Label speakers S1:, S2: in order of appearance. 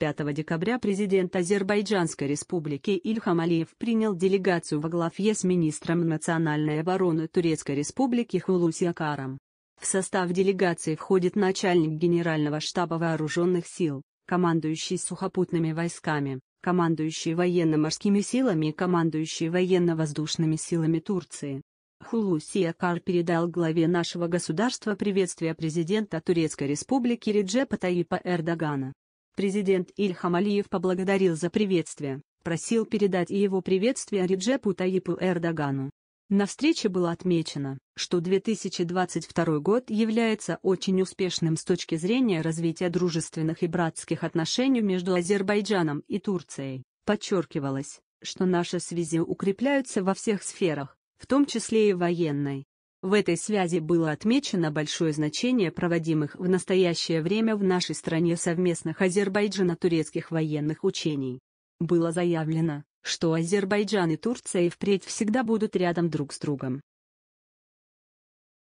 S1: 5 декабря президент Азербайджанской республики Ильхам Алиев принял делегацию во главе с министром национальной обороны Турецкой республики Хулуси Акаром. В состав делегации входит начальник Генерального штаба вооруженных сил, командующий сухопутными войсками, командующий военно-морскими силами и командующий военно-воздушными силами Турции. Хулуси Акар передал главе нашего государства приветствие президента Турецкой республики Реджепа Таипа Эрдогана. Президент Ильхам Алиев поблагодарил за приветствие, просил передать и его приветствие Реджепу Таипу Эрдогану. На встрече было отмечено, что 2022 год является очень успешным с точки зрения развития дружественных и братских отношений между Азербайджаном и Турцией. Подчеркивалось, что наши связи укрепляются во всех сферах, в том числе и военной. В этой связи было отмечено большое значение проводимых в настоящее время в нашей стране совместных азербайджано турецких военных учений. Было заявлено, что Азербайджан и Турция и впредь всегда будут рядом друг с другом.